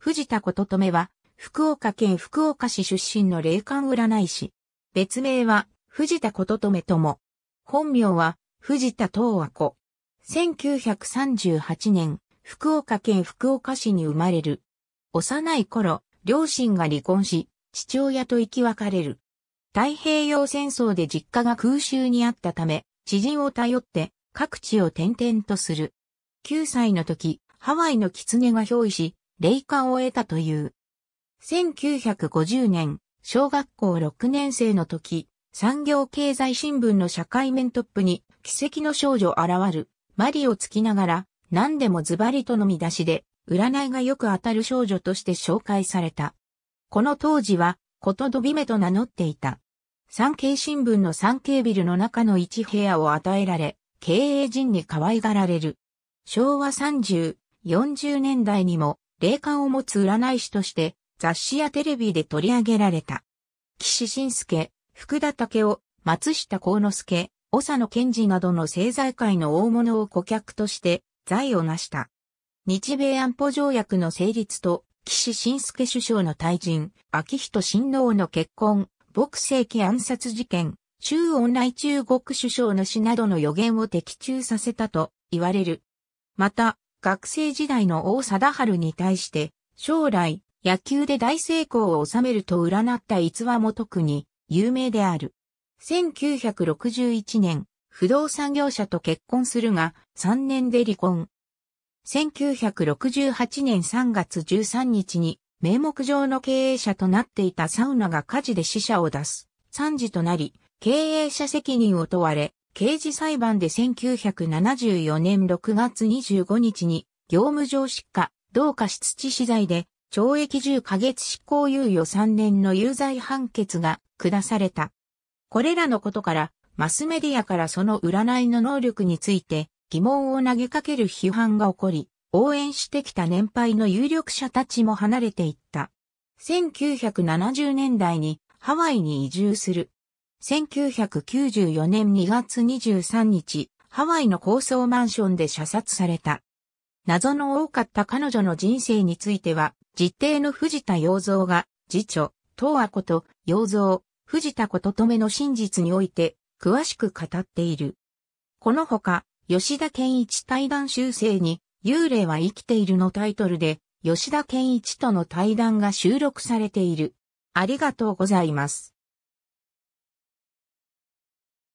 藤田琴留は、福岡県福岡市出身の霊感占い師。別名は、藤田琴留とも。本名は、藤田東和子。1938年、福岡県福岡市に生まれる。幼い頃、両親が離婚し、父親と生き別れる。太平洋戦争で実家が空襲にあったため、知人を頼って各地を転々とする。9歳の時、ハワイの狐が憑依し、霊感を得たという。1950年、小学校6年生の時、産業経済新聞の社会面トップに、奇跡の少女現る、マリをつきながら、何でもズバリとの見出しで、占いがよく当たる少女として紹介された。この当時は、ことどびめと名乗っていた。産経新聞の産経ビルの中の一部屋を与えられ、経営陣に可愛がられる。昭和30、40年代にも霊感を持つ占い師として雑誌やテレビで取り上げられた。岸信介、福田武雄、松下幸之助、長野健治などの政財界の大物を顧客として財を成した。日米安保条約の成立と岸信介首相の退陣、秋人親王の結婚、牧世紀暗殺事件、中恩来中国首相の死などの予言を的中させたと言われる。また、学生時代の王貞治に対して、将来、野球で大成功を収めると占った逸話も特に有名である。1961年、不動産業者と結婚するが、3年で離婚。1968年3月13日に、名目上の経営者となっていたサウナが火事で死者を出す。惨事となり、経営者責任を問われ、刑事裁判で1974年6月25日に、業務上失火、同過失致死罪で、懲役10ヶ月執行猶予3年の有罪判決が下された。これらのことから、マスメディアからその占いの能力について疑問を投げかける批判が起こり、応援してきた年配の有力者たちも離れていった。1970年代にハワイに移住する1994年2月23日、ハワイの高層マンションで射殺された。謎の多かった彼女の人生については、実定の藤田洋蔵が、次女、東亜こと洋蔵、藤田こととめの真実において、詳しく語っている。このほか、吉田健一対談修正に、幽霊は生きているのタイトルで、吉田健一との対談が収録されている。ありがとうございます。